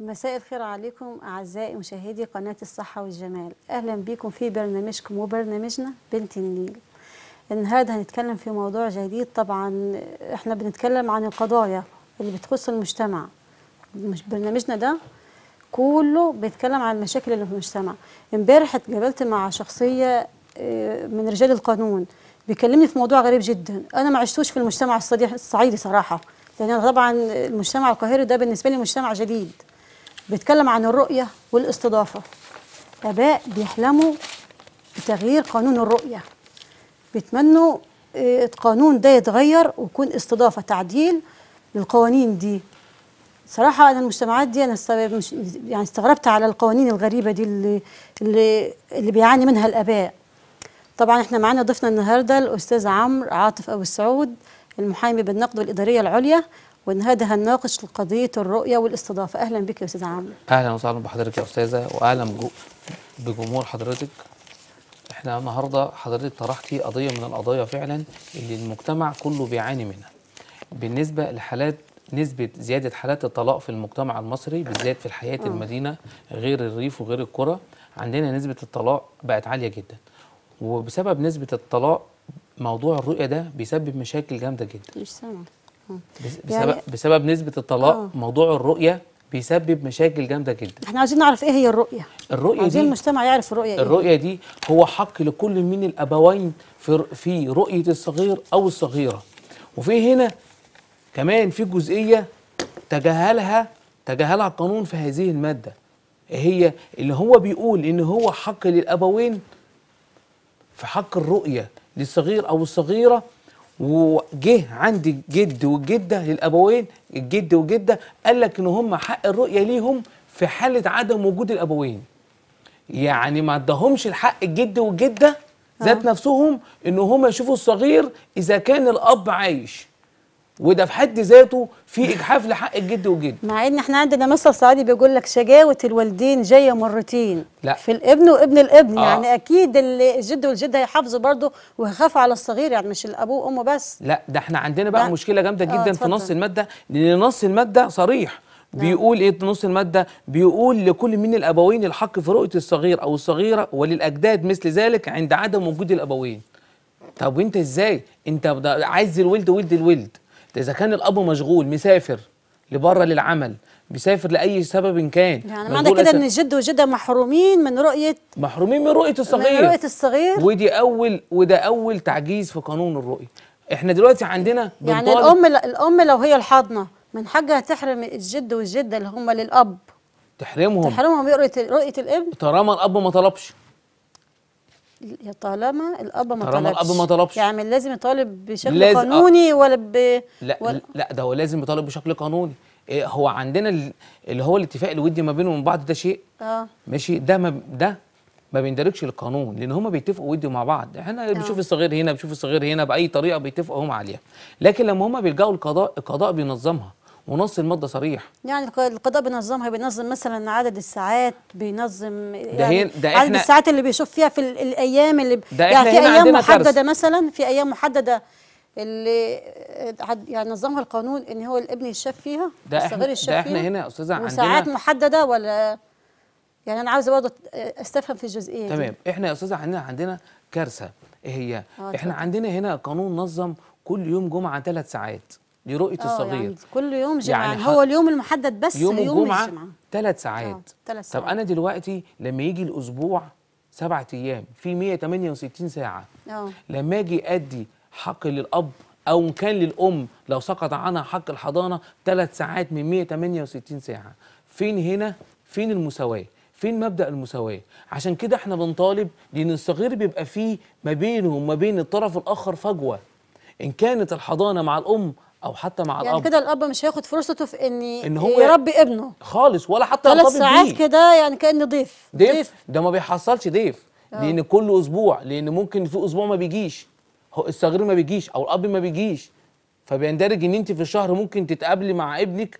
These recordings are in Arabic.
مساء الخير عليكم أعزائي مشاهدي قناة الصحة والجمال أهلا بكم في برنامجكم وبرنامجنا بنت النيل النهاردة هنتكلم في موضوع جديد طبعا احنا بنتكلم عن القضايا اللي بتخص المجتمع مش برنامجنا ده كله بيتكلم عن المشاكل اللي في المجتمع امبارح اتقابلت مع شخصية آه، من رجال القانون بيكلمني في موضوع غريب جدا انا ما عشتوش في المجتمع الصعيدي صراحة لان انا طبعا المجتمع القاهري ده بالنسبة لي مجتمع جديد بيتكلم عن الرؤية والاستضافة آباء بيحلموا بتغيير قانون الرؤية بيتمنوا القانون آه، ده يتغير ويكون استضافة تعديل للقوانين دي صراحة أنا المجتمعات دي أنا يعني استغربت على القوانين الغريبة دي اللي اللي, اللي بيعاني منها الآباء طبعا احنا معانا ضيفنا النهاردة الأستاذ عمرو عاطف أبو السعود المحامي بالنقد والإدارية العليا ونهادها هنناقش قضيه الرؤيه والاستضافه اهلا بك يا استاذ عمرو اهلا وسهلا بحضرتك يا استاذه واهلا بجمهور حضرتك احنا النهارده حضرتك طرحتي قضيه من القضايا فعلا اللي المجتمع كله بيعاني منها بالنسبه لحالات نسبة زيادة حالات الطلاق في المجتمع المصري بالذات في الحياة آه. المدينة غير الريف وغير القرى عندنا نسبة الطلاق بقت عالية جدا وبسبب نسبة الطلاق موضوع الرؤية ده بيسبب مشاكل جامدة جدا يعني بسبب, يعني بسبب نسبه الطلاق آه. موضوع الرؤيه بيسبب مشاكل جامده جدا احنا عايزين نعرف ايه هي الرؤيه الرؤيه عايزين دي المجتمع يعرف الرؤيه ايه الرؤيه إيه؟ دي هو حق لكل من الابوين في في رؤيه الصغير او الصغيره وفي هنا كمان في جزئيه تجاهلها تجاهلها القانون في هذه الماده هي اللي هو بيقول ان هو حق للابوين في حق الرؤيه للصغير او الصغيره وجه عند الجد والجده للابوين الجد والجده قال لك ان هم حق الرؤيه ليهم في حاله عدم وجود الابوين يعني ما ادهمش الحق الجد والجده ذات آه. نفسهم ان هم يشوفوا الصغير اذا كان الاب عايش وده في حد ذاته في اجحاف لحق الجد والجد مع ان احنا عندنا مثل صعيدي بيقول لك شجاوه الوالدين جايه مرتين لا في الابن وابن الابن آه. يعني اكيد الجد والجد هيحافظوا برضه وهيخافوا على الصغير يعني مش الابوه وامه بس لا ده احنا عندنا بقى لا. مشكله جامده آه، جدا آه في نص الماده لان نص الماده صريح نعم. بيقول ايه نص الماده بيقول لكل من الابوين الحق في رؤيه الصغير او الصغيره وللاجداد مثل ذلك عند عدم وجود الابوين طب وانت ازاي انت عايز الولد ولد الولد اذا كان الاب مشغول مسافر لبره للعمل بيسافر لاي سبب كان يعني معنى كده ان الجد والجده محرومين من رؤيه محرومين من رؤيه الصغير من رؤيه الصغير ودي اول وده اول تعجيز في قانون الرؤيه احنا دلوقتي عندنا يعني الام الام لو هي الحاضنه من حاجه تحرم الجد والجده اللي هم للاب تحرمهم تحرمهم رؤيه رؤيه الابن طالما الاب ما طلبش طالما الاب ما طالبش طلبش طالما الاب ما طلبش يعني لازم يطالب بشكل لازم آه. قانوني أ... ولا ب لا ولا... لا ده هو لازم يطالب بشكل قانوني إيه هو عندنا اللي هو الاتفاق الودي ما بينهم وبين بعض ده شيء اه ماشي ده ما ده ما بيندرجش للقانون لان هم بيتفقوا ودي مع بعض احنا آه. بنشوف الصغير هنا بنشوف الصغير هنا باي طريقه بيتفقوا هم عليها لكن لما هم بيلجأوا القضاء القضاء بينظمها ونص الماده صريح يعني القضاء بينظمها بينظم مثلا عدد الساعات بينظم ده يعني ده عدد الساعات اللي بيشوف فيها في الايام اللي ده يعني في ايام محدده ترس. مثلا في ايام محدده اللي يعني نظمها القانون ان هو الابن يشاف فيها ده الصغير يشاف فيها ده احنا هنا يا استاذه عندنا وساعات محدده ولا يعني انا عاوزه برضه استفهم في الجزئيه تمام دي. احنا يا استاذه عندنا عندنا كارثه ايه هي؟ آه احنا طبعا. عندنا هنا قانون نظم كل يوم جمعه ثلاث ساعات لرؤيه الصغير آه، يعني كل يوم جمعه يعني, هو اليوم المحدد بس يوم, يوم الجمعه ثلاث آه، ساعات ثلاث ساعات طب انا دلوقتي لما يجي الاسبوع سبعة ايام في 168 ساعه أوه. لما اجي ادي حق للاب او كان للام لو سقط عنها حق الحضانه ثلاث ساعات من 168 ساعه فين هنا فين المساواه فين مبدا المساواه عشان كده احنا بنطالب لان الصغير بيبقى فيه ما بينه وما بين الطرف الاخر فجوه ان كانت الحضانه مع الام او حتى مع يعني الاب يعني كده الاب مش هياخد فرصته في ان ان هو يربي ابنه خالص ولا حتى ثلاث ساعات كده يعني كان ضيف ضيف ده ما بيحصلش ضيف آه. لان كل اسبوع لان ممكن في اسبوع ما بيجيش الصغير ما بيجيش او الاب ما بيجيش فبيندرج ان انت في الشهر ممكن تتقابلي مع ابنك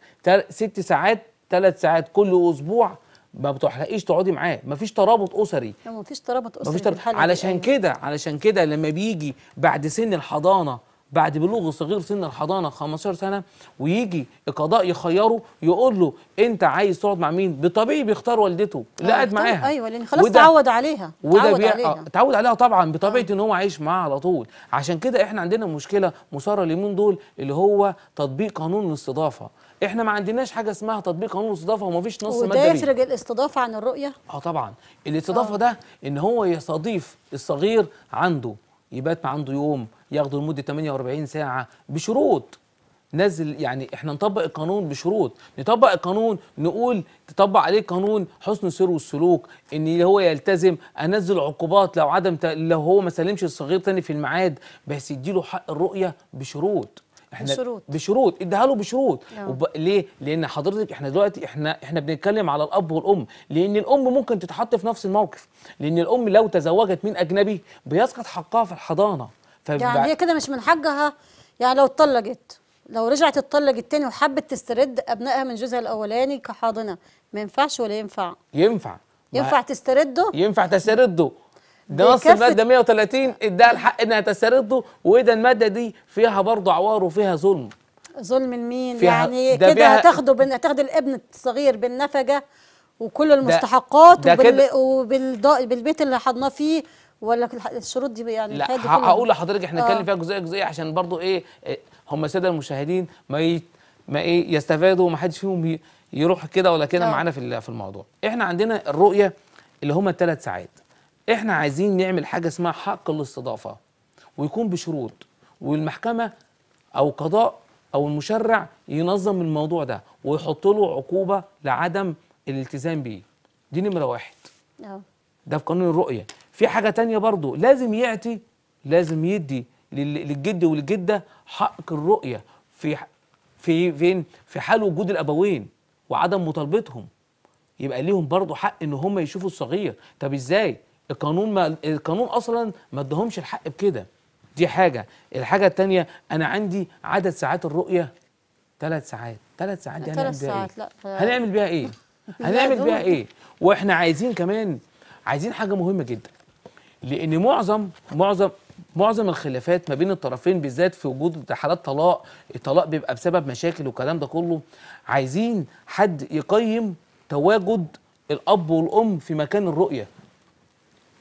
ست ساعات ثلاث ساعات كل اسبوع ما بتحرقيش تقعدي معاه مفيش ترابط اسري مفيش ترابط اسري مفيش ترابط. علشان كده علشان كده لما بيجي بعد سن الحضانه بعد بلوغ صغير سن الحضانه 15 سنه ويجي القضاء يخيره يقول له انت عايز تقعد مع مين بطبيعي بيختار والدته اللي آه، قاعد معاها ايوه لان خلاص وده تعود عليها وده تعود بي... عليها تعود عليها طبعا بطبيعه آه. ان هو عايش معاها على طول عشان كده احنا عندنا مشكله مثاره اليومين دول اللي هو تطبيق قانون الاستضافه احنا ما عندناش حاجه اسمها تطبيق قانون الاستضافه ومفيش نص مادي وده يفرق الاستضافه عن الرؤيه اه طبعا الاستضافه أوه. ده ان هو يستضيف الصغير عنده يبات عنده يوم ياخدوا لمده 48 ساعه بشروط نزل يعني احنا نطبق القانون بشروط نطبق القانون نقول تطبق عليه قانون حسن السير والسلوك ان هو يلتزم انزل عقوبات لو عدم ت... لو هو ما سلمش الصغير تاني في الميعاد بس يديله حق الرؤيه بشروط احنا بشروط بشروط اديها له بشروط نعم. وب... ليه لان حضرتك احنا دلوقتي احنا احنا بنتكلم على الاب والام لان الام ممكن تتحط في نفس الموقف لان الام لو تزوجت من اجنبي بيسقط حقها في الحضانه يعني هي كده مش من حقها يعني لو اتطلقت لو رجعت اتطلقت تاني وحبت تسترد ابنائها من جوزها الاولاني كحاضنه ما ينفعش ولا ينفع ينفع ينفع تسترده ينفع تسترده ده نص الماده 130 ادها الحق انها تسترده واذا الماده دي فيها برضه عوار وفيها ظلم ظلم لمين يعني كده هتاخده بن... هتاخد الابن الصغير بالنفقه وكل المستحقات ده وبال... وبالبيت اللي حضناه فيه ولا الشروط دي يعني لا هقول لحضرتك احنا نتكلم آه. فيها جزئيه جزئيه عشان برضو ايه, هم الساده المشاهدين ما ما ايه يستفادوا وما حدش فيهم يروح كده ولا كده آه. معانا في في الموضوع احنا عندنا الرؤيه اللي هم الثلاث ساعات احنا عايزين نعمل حاجه اسمها حق الاستضافه ويكون بشروط والمحكمه او قضاء او المشرع ينظم الموضوع ده ويحط له عقوبه لعدم الالتزام بيه دي نمره واحد آه. ده في قانون الرؤيه في حاجه تانية برضه لازم يعطي لازم يدي للجد والجده حق الرؤيه في في فين في حال وجود الابوين وعدم مطالبتهم يبقى ليهم برضه حق ان هم يشوفوا الصغير طب ازاي القانون ما القانون اصلا ما ادهمش الحق بكده دي حاجه الحاجه الثانيه انا عندي عدد ساعات الرؤيه ثلاث ساعات ثلاث ساعات دي هنعمل بيها ايه هنعمل بيها ايه هنعمل بيها ايه واحنا عايزين كمان عايزين حاجه مهمه جدا لان معظم معظم معظم الخلافات ما بين الطرفين بالذات في وجود حالات طلاق الطلاق بيبقى بسبب مشاكل والكلام ده كله عايزين حد يقيم تواجد الاب والام في مكان الرؤيه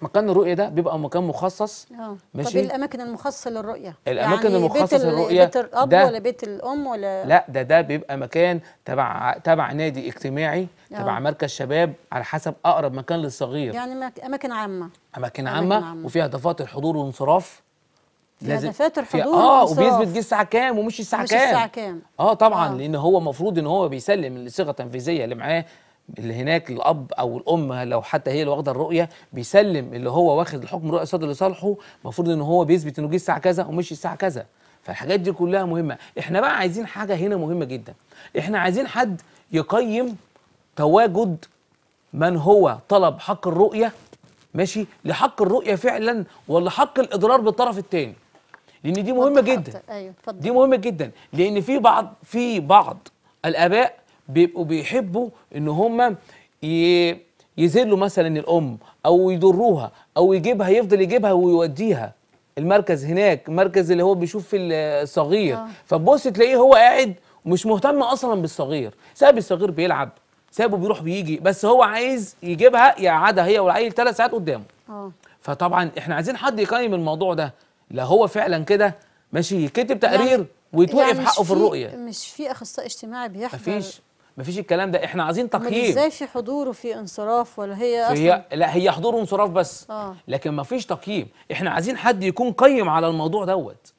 مكان الرؤيه ده بيبقى مكان مخصص اه إيه ماشي طب الاماكن المخصصه للرؤيه الاماكن يعني المخصصه للرؤيه بيت الاب ده ولا بيت الام ولا لا ده ده بيبقى مكان تبع تبع نادي اجتماعي أوه. تبع مركز شباب على حسب اقرب مكان للصغير يعني اماكن عامه اماكن عامه, عامة. وفيها دفات الحضور والانصراف لازم فاتر حضور اه وبيثبت جه الساعه كام ومش الساعه كام مشي الساعه كام اه طبعا آه. لان هو المفروض ان هو بيسلم الصيغه التنفيذيه اللي معاه اللي هناك الاب او الام لو حتى هي اللي واخده الرؤيه بيسلم اللي هو واخد الحكم رؤيه صدر لصالحه المفروض ان هو بيثبت انه جه الساعه كذا ومشي الساعه كذا فالحاجات دي كلها مهمه احنا بقى عايزين حاجه هنا مهمه جدا احنا عايزين حد يقيم تواجد من هو طلب حق الرؤيه ماشي لحق الرؤيه فعلا ولا حق الاضرار بالطرف الثاني لان دي مهمه جدا أيوة دي مهمه جدا لان في بعض في بعض الاباء بيبقوا بيحبوا ان هم يذلوا مثلا الام او يضروها او يجيبها يفضل يجيبها ويوديها المركز هناك المركز اللي هو بيشوف في الصغير آه. فتبص تلاقيه هو قاعد ومش مهتم اصلا بالصغير ساب الصغير بيلعب سابه بيروح بيجي بس هو عايز يجيبها يقعدها هي والعيل ثلاث ساعات قدامه آه. فطبعا احنا عايزين حد يقيم الموضوع ده لا هو فعلا كده ماشي يكتب تقرير يعني ويتوقف يعني حقه في الرؤيه مش في اخصائي اجتماعي بيحضر مفيش مفيش الكلام ده احنا عايزين تقييم ازاي في حضور وفي انصراف ولا هي اصلا هي لا هي حضور وانصراف بس آه. لكن مفيش تقييم احنا عايزين حد يكون قيم على الموضوع دوت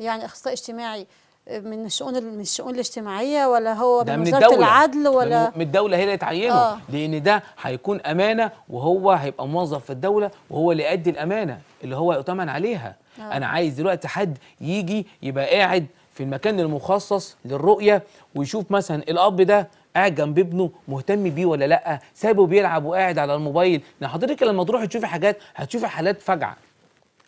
يعني اخصائي اجتماعي من الشؤون من الشؤون الاجتماعيه ولا هو من وزاره العدل ولا من الدوله هي اللي تعينه آه. لان ده هيكون امانه وهو هيبقى موظف في الدوله وهو اللي يؤدي الامانه اللي هو يؤتمن عليها آه. انا عايز دلوقتي حد يجي يبقى قاعد في المكان المخصص للرؤيه ويشوف مثلا الاب ده قاعد جنب ابنه مهتم بيه ولا لا سابه بيلعب وقاعد على الموبايل يعني حضرتك لما تروحي تشوفي حاجات هتشوفي حالات فجعه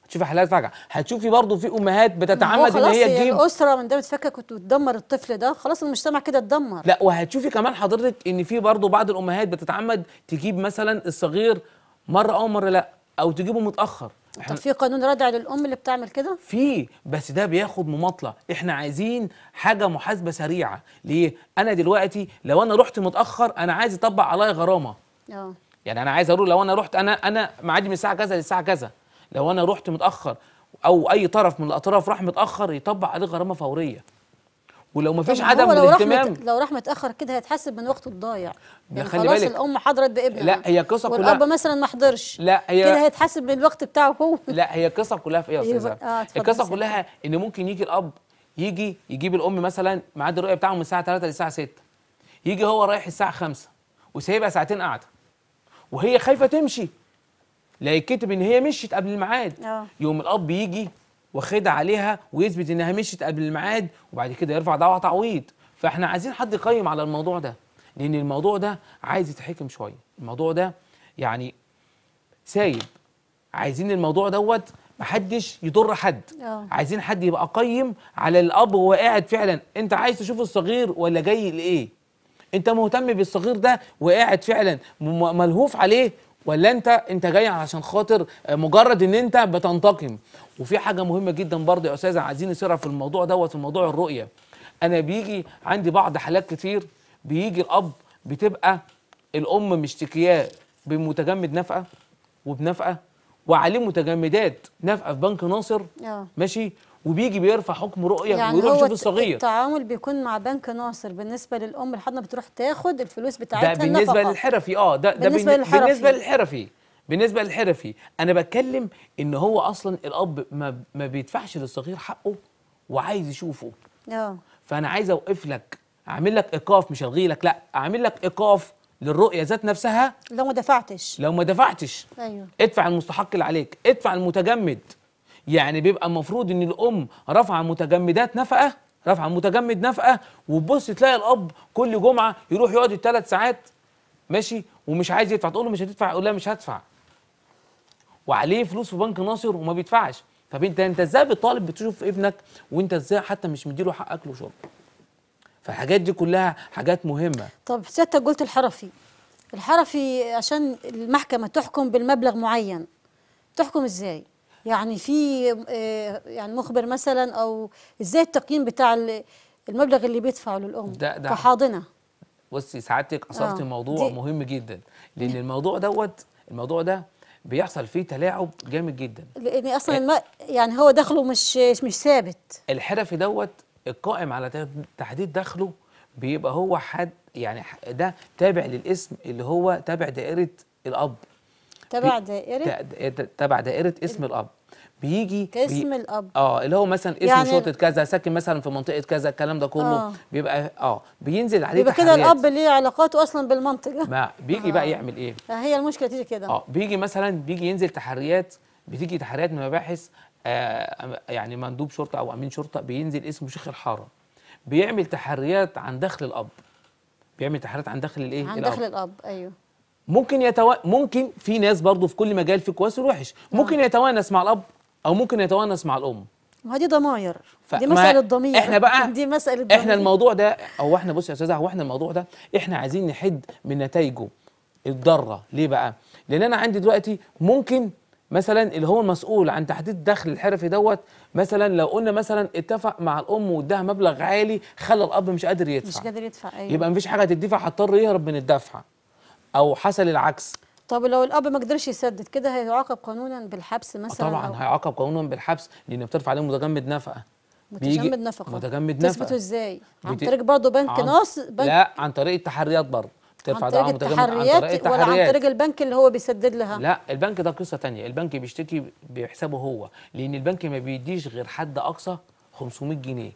هتشوفي حالات فجعه هتشوفي برضه في امهات بتتعمد ان هي تجيب خلاص الاسره من ده بتفكك وتدمر الطفل ده خلاص المجتمع كده اتدمر لا وهتشوفي كمان حضرتك ان في برضه بعض الامهات بتتعمد تجيب مثلا الصغير مره او مره لا او تجيبه متاخر طب في قانون ردع للام اللي بتعمل كده؟ في بس ده بياخد مماطله، احنا عايزين حاجه محاسبه سريعه، ليه؟ انا دلوقتي لو انا رحت متاخر انا عايز يطبق عليا غرامه. اه يعني انا عايز اقول لو انا رحت انا انا معادي من الساعه كذا للساعه كذا، لو انا رحت متاخر او اي طرف من الاطراف راح متاخر يطبق عليه غرامه فوريه. ولو ما فيش عدم لو الاهتمام لو راح متاخر كده هيتحسب من وقته الضايع يعني خلاص بالك. الام حضرت بابنها لا هي قصه كلها والاب مثلا ما حضرش لا هي كده هيتحسب من الوقت بتاعه هو لا هي القصه كلها في ايه يا أيوة، استاذه آه القصه كلها ان ممكن يجي الاب يجي يجيب الام مثلا ميعاد الرؤيه بتاعه من الساعه 3 للساعه 6 يجي هو رايح الساعه 5 وسايبها ساعتين قاعده وهي خايفه تمشي لا يتكتب ان هي مشيت قبل الميعاد آه. يوم الاب يجي واخدها عليها ويثبت انها مشيت قبل الميعاد وبعد كده يرفع دعوى تعويض فاحنا عايزين حد يقيم على الموضوع ده لان الموضوع ده عايز يتحكم شويه الموضوع ده يعني سايب عايزين الموضوع دوت محدش يضر حد أوه. عايزين حد يبقى قيم على الاب وهو قاعد فعلا انت عايز تشوف الصغير ولا جاي لايه انت مهتم بالصغير ده وقاعد فعلا ملهوف عليه ولا انت انت جاي علشان خاطر آه، مجرد ان انت بتنتقم وفي حاجه مهمه جدا برضه يا استاذه عايزين نسيرها في الموضوع دوت في موضوع الرؤيه انا بيجي عندي بعض حالات كتير بيجي الاب بتبقى الام مشتكياه بمتجمد نفقه وبنفقه وعليه متجمدات نفقه في بنك ناصر آه. ماشي وبيجي بيرفع حكم رؤيه يعني ويروح يشوف الصغير التعامل بيكون مع بنك ناصر بالنسبه للام الحضنه بتروح تاخد الفلوس بتاعتها ده بالنسبه النفقة. للحرفي اه ده بالنسبه للحرفي بالنسبه للحرفي بالنسبه للحرفي انا بتكلم ان هو اصلا الاب ما, ما بيدفعش للصغير حقه وعايز يشوفه اه فانا عايز اوقف لك اعمل لك ايقاف مش الغي لك لا اعمل لك ايقاف للرؤيه ذات نفسها لو ما دفعتش لو ما دفعتش ايوه ادفع المستحق اللي عليك ادفع المتجمد يعني بيبقى المفروض ان الام رافعه متجمدات نفقه رافعه متجمد نفقه وتبص تلاقي الاب كل جمعه يروح يقعد الثلاث ساعات ماشي ومش عايز يدفع تقول له مش هتدفع يقول لها مش هدفع وعليه فلوس في بنك ناصر وما بيدفعش طب انت انت ازاي بتطالب بتشوف ابنك وانت ازاي حتى مش مديله حق اكل وشرب فالحاجات دي كلها حاجات مهمه طب سيادتك قلت الحرفي الحرفي عشان المحكمه تحكم بالمبلغ معين تحكم ازاي يعني في آه، يعني مخبر مثلا او ازاي التقييم بتاع المبلغ اللي بيدفعه للام ده ده كحاضنه بصي سعادتك اثرت آه موضوع دي. مهم جدا لان الموضوع دوت الموضوع ده بيحصل فيه تلاعب جامد جدا لان اصلا الم... إيه؟ يعني هو دخله مش مش ثابت الحرفي دوت القائم على تحديد دخله بيبقى هو حد يعني ده تابع للاسم اللي هو تابع دائره الاب تبع دائرة إيه، تبع دائرة اسم الأب بيجي كاسم بي... الاب اه اللي هو مثلا اسم يعني... شرطه كذا ساكن مثلا في منطقه كذا الكلام ده كله آه. بيبقى اه بينزل عليه يبقى كده الاب ليه علاقاته اصلا بالمنطقه ما بيجي آه. بقى يعمل ايه آه، هي المشكله تيجي كده اه بيجي مثلا بيجي ينزل تحريات بتيجي تحريات من مباحث آه يعني مندوب شرطه او امين شرطه بينزل اسمه شيخ الحاره بيعمل تحريات عن دخل الاب بيعمل تحريات عن دخل الايه عن دخل الاب ايوه ممكن يتو... ممكن في ناس برضه في كل مجال في كويس والوحش آه. ممكن آه. يتوانس مع الاب او ممكن يتوانس مع الام ما دي ضماير ف... دي مساله ضمير احنا بقى دي مساله ضمير احنا الموضوع ده هو احنا بص يا استاذه هو احنا الموضوع ده احنا عايزين نحد من نتائجه الضاره ليه بقى لان انا عندي دلوقتي ممكن مثلا اللي هو المسؤول عن تحديد الدخل الحرفي دوت مثلا لو قلنا مثلا اتفق مع الام واداها مبلغ عالي خلى الاب مش قادر يدفع مش قادر يدفع ايوه يبقى مفيش حاجه هتدفع هيضطر يهرب من الدفعه او حصل العكس طب لو الاب ما قدرش يسدد كده هيعاقب قانونا بالحبس مثلا طبعا أو... هيعاقب قانونا بالحبس لان بترفع عليه متجمد نفقه متجمد نفقه متجمد نفقه تثبته ازاي عن طريق برضه بنك عن... ناص بنك لا عن طريق التحريات برضه طريق ده عن طريق التحريات ولا عن طريق البنك اللي هو بيسدد لها لا البنك ده قصه تانية البنك بيشتكي بحسابه هو لان البنك ما بيديش غير حد اقصى 500 جنيه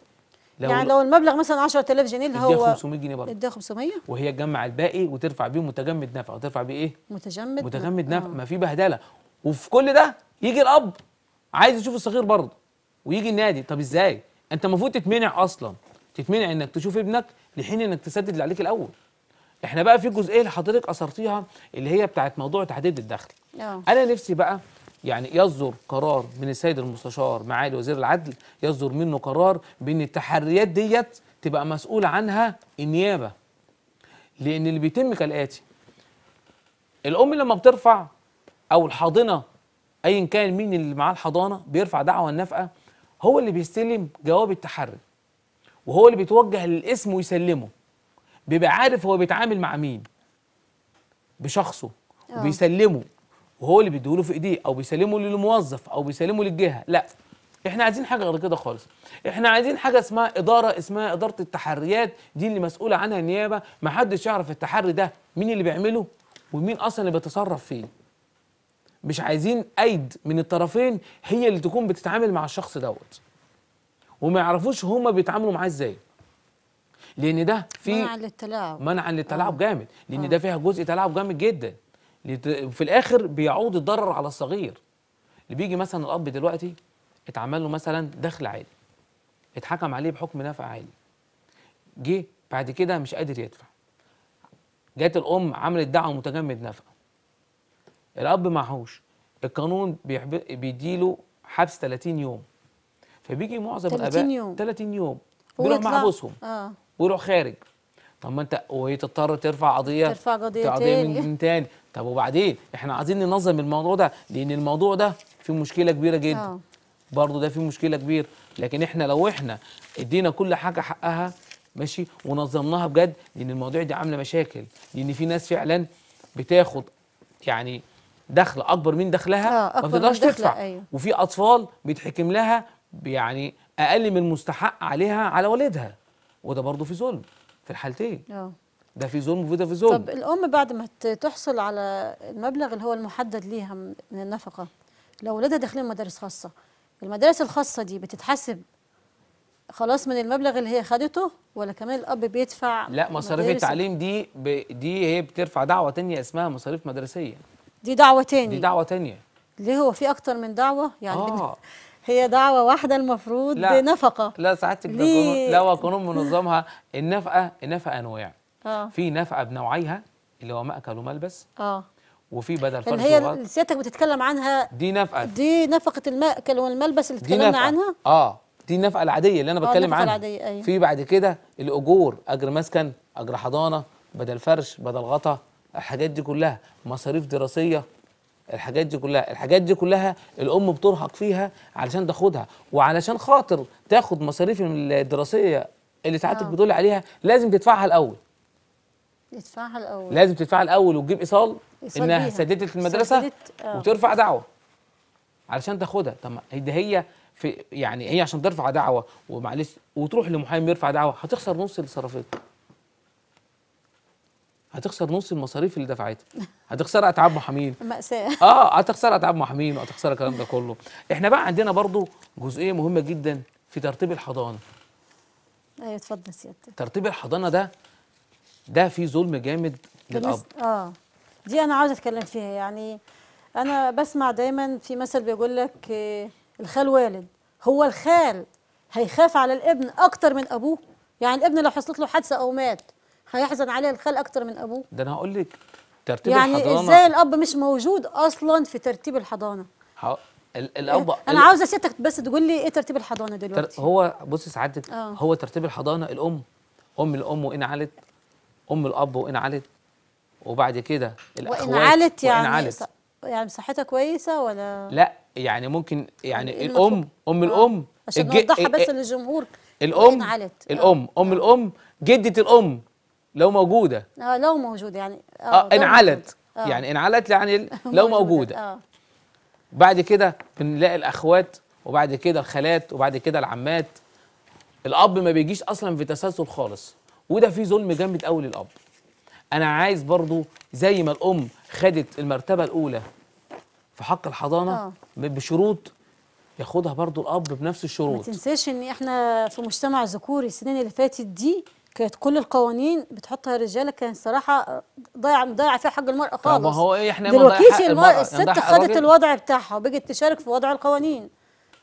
لو يعني لو المبلغ مثلا 10000 جنيه اللي هو اديها 500 جنيه برضه اديها 500 وهي تجمع الباقي وترفع بيه متجمد نفع وترفع بيه ايه متجمد متجمد نفع آه. ما في بهدله وفي كل ده يجي الاب عايز يشوف الصغير برضه ويجي النادي طب ازاي انت المفروض تتمنع اصلا تتمنع انك تشوف ابنك لحين انك تسدد اللي عليك الاول احنا بقى في جزئيه اللي حضرتك اثرتيها اللي هي بتاعت موضوع تحديد الدخل أوه. انا نفسي بقى يعني يصدر قرار من السيد المستشار معالي وزير العدل يصدر منه قرار بان التحريات ديت تبقى مسؤول عنها النيابه لان اللي بيتم كالاتي الام لما بترفع او الحاضنه ايا كان مين اللي معاه الحضانه بيرفع دعوه النفقه هو اللي بيستلم جواب التحري وهو اللي بيتوجه للاسم ويسلمه بيبقى عارف هو بيتعامل مع مين بشخصه وبيسلمه آه. وهو اللي بيديهوله في ايديه او بيسلمه للموظف او بيسلمه للجهه لا احنا عايزين حاجه غير كده خالص احنا عايزين حاجه اسمها اداره اسمها اداره التحريات دي اللي مسؤوله عنها النيابه ما حدش يعرف التحري ده مين اللي بيعمله ومين اصلا اللي بيتصرف فيه مش عايزين ايد من الطرفين هي اللي تكون بتتعامل مع الشخص دوت وما يعرفوش هما بيتعاملوا معاه ازاي لان ده في منع للتلاعب منع للتلاعب آه. جامد لان آه. ده فيها جزء تلاعب جامد جدا في الاخر بيعود الضرر على الصغير اللي بيجي مثلا الاب دلوقتي اتعمل له مثلا دخل عالي اتحكم عليه بحكم نفع عالي جه بعد كده مش قادر يدفع جت الام عملت دعوه متجمد نفع الاب معهوش القانون بيديله حبس 30 يوم فبيجي معظم 30 الاباء يوم. 30 يوم بيروح محبوسهم اه ويروح خارج طب ما انت وهي تضطر ترفع قضيه ترفع قضيه تاني من تاني طب وبعدين احنا عايزين ننظم الموضوع ده لان الموضوع ده فيه مشكله كبيره جدا اه. برضه ده فيه مشكله كبيره لكن احنا لو احنا ادينا كل حاجه حقها ماشي ونظمناها بجد لان المواضيع دي عامله مشاكل لان في ناس فعلا بتاخد يعني دخل اكبر من دخلها اه، ما بتقدرش تدفع أيوه. وفي اطفال بيتحكم لها يعني اقل من المستحق عليها على والدها وده برضه في ظلم في الحالتين اه ده في ظلم وده في ظلم طب الام بعد ما تحصل على المبلغ اللي هو المحدد ليها من النفقه لو اولادها داخلين مدارس خاصه المدارس الخاصه دي بتتحسب خلاص من المبلغ اللي هي خدته ولا كمان الاب بيدفع لا مصاريف التعليم دي ب... دي هي بترفع دعوه تانية اسمها مصاريف مدرسيه دي دعوه تانية دي دعوه تانية ليه هو في اكتر من دعوه يعني آه. هي دعوه واحده المفروض لا نفقه لا سعادتك ليه؟ لا هو من منظمها النفقه النفقه انواع آه. في نفقه بنوعيها اللي هو ماكل وملبس اه وفي بدل فرش اللي هي سيادتك بتتكلم عنها دي نفقه دي نفقه الماكل والملبس اللي اتكلمنا عنها اه دي النفقه العاديه اللي انا آه، بتكلم عنها العادية. أيوة. في بعد كده الاجور اجر مسكن اجر حضانه بدل فرش بدل غطا الحاجات دي كلها مصاريف دراسيه الحاجات دي كلها الحاجات دي كلها الام بترهق فيها علشان تاخدها وعلشان خاطر تاخد مصاريف الدراسيه اللي ساعتك آه. بتقول عليها لازم تدفعها الاول يتفعل الاول لازم تتفعل الاول وتجيب ايصال انها سددت المدرسه سددت آه. وترفع دعوه علشان تاخدها طب ده هي في يعني هي عشان ترفع دعوه ومعلش وتروح لمحامي يرفع دعوه هتخسر نص اللي صرفتها هتخسر نص المصاريف اللي دفعتها هتخسر اتعاب محامين مأساة اه هتخسر اتعاب محامين وهتخسر الكلام ده كله احنا بقى عندنا برضو جزئيه مهمه جدا في ترتيب الحضانه ايوه اتفضل سيادتك ترتيب الحضانه ده ده في ظلم جامد للاب اه دي انا عاوزه اتكلم فيها يعني انا بسمع دايما في مثل بيقول لك آه، الخال والد هو الخال هيخاف على الابن اكتر من ابوه يعني الابن لو حصلت له حادثه او مات هيحزن عليه الخال اكتر من ابوه ده انا هقول لك ترتيب يعني الحضانه يعني ازاي الاب مش موجود اصلا في ترتيب الحضانه ح... الاب إيه؟ انا عاوزه ستك بس تقول لي ايه ترتيب الحضانه دلوقتي هو بصي سعادتك آه. هو ترتيب الحضانه الام ام الام وان علت ام الاب وان علت وبعد كده الاخوات وان علت يعني وإن علت. يعني صحتها كويسه ولا لا يعني ممكن يعني آه. إيه، إيه، آه. الام ام الام آه. عشان نوضحها بس للجمهور الام علت الام ام الام جده الام لو موجوده اه لو موجوده يعني اه انعلت آه. يعني انعلت يعني لو موجوده آه. بعد كده بنلاقي الاخوات وبعد كده الخالات وبعد كده العمات الاب ما بيجيش اصلا في تسلسل خالص وده فيه ظلم جامد قوي للاب انا عايز برضو زي ما الام خدت المرتبه الاولى في حق الحضانه أوه. بشروط ياخدها برضو الاب بنفس الشروط ما تنساش ان احنا في مجتمع ذكوري السنين اللي فاتت دي كانت كل القوانين بتحطها الرجاله كان صراحه ضيع ضيع فيها حق المراه خالص طب هو ايه احنا دلوقتي المرأة الست خدت الوضع بتاعها وبقت تشارك في وضع القوانين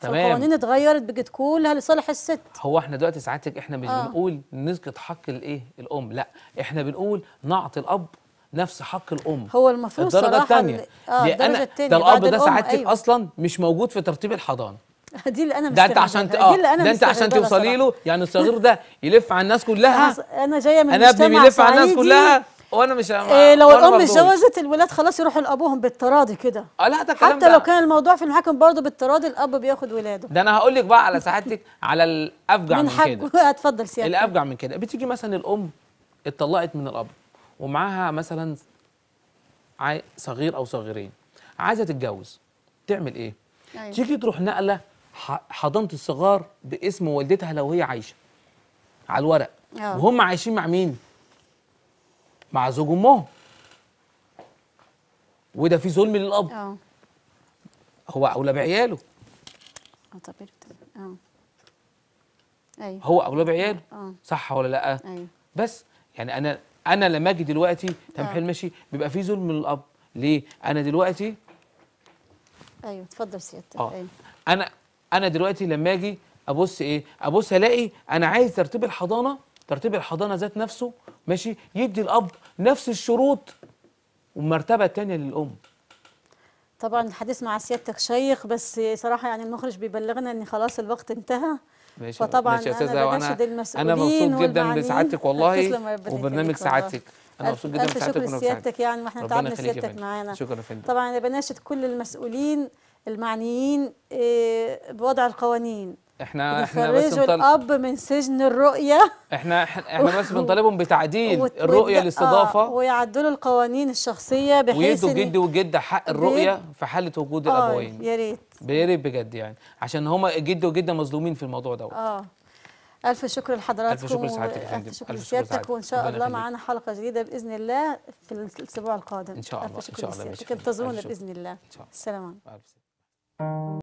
تمام القوانين اتغيرت بقت كلها لصالح الست هو احنا دلوقتي ساعتك احنا مش آه. بنقول نسقط حق الايه الام لا احنا بنقول نعطي الاب نفس حق الام هو المفروض الدرجه الثانيه آه الدرجه الثانيه ده الاب ده ساعتك أيوة. اصلا مش موجود في ترتيب الحضانه دي اللي انا ده انت عشان ت... آه. ده انت عشان توصلي له يعني الصغير ده يلف على الناس كلها انا جايه من انا ابني بيلف على الناس كلها وانا مش إيه لو الام اتجوزت الولاد خلاص يروحوا لابوهم بالتراضي كده اه لا ده حتى لو كان الموضوع في المحاكم برضه بالتراضي الاب بياخد ولاده ده انا هقول لك بقى على سعادتك على الافجع من, من كده اتفضل سيادتك الافجع من كده بتيجي مثلا الام اتطلقت من الاب ومعاها مثلا صغير او صغيرين عايزه تتجوز تعمل ايه؟ أيوة. تيجي تروح نقله حضانه الصغار باسم والدتها لو هي عايشه على الورق أوه. وهم عايشين مع مين؟ مع زوج امهم وده في ظلم للاب اه هو اولى بعياله اه اه ايوه هو اولى بعياله آه. اه صح ولا لا ايوه بس يعني انا انا لما اجي دلوقتي آه. تمحي المشي بيبقى في ظلم للاب ليه انا دلوقتي ايوه اتفضل سيادتك آه. ايوه انا انا دلوقتي لما اجي ابص ايه ابص الاقي انا عايز ترتيب الحضانه ترتيب الحضانه ذات نفسه ماشي يدي الاب نفس الشروط ومرتبه ثانيه للام طبعا الحديث مع سيادتك شيق بس صراحه يعني المخرج بيبلغنا ان خلاص الوقت انتهى ماشي فطبعا ماشي انا بناشد المسؤولين انا مبسوط جدا بسعادتك والله وبرنامج سعادتك انا مبسوط جدا بسعادتك شكرا لسيادتك يعني واحنا تعبنا سيادتك معانا شكرا فندم طبعا انا بناشد كل المسؤولين المعنيين آه، بوضع القوانين احنا احنا بس الاب من سجن الرؤيه احنا احنا بس بنطالبهم بتعديل الرؤيه الاستضافه آه ويعدلوا القوانين الشخصيه بحيث ويدوا جدي وجده حق الرؤيه في حاله وجود آه الابوين يا ريت يا ريت بجد يعني عشان هما جدي وجده مظلومين في الموضوع دوت اه الف شكر لحضراتكم الف شكر لسعادتك يا فندم الف شكر لسيادتك وان شاء الله معانا حلقه جديده باذن الله في الاسبوع القادم ان شاء الله الف شكر لسيادتك انتظرونا باذن الله السلام عليكم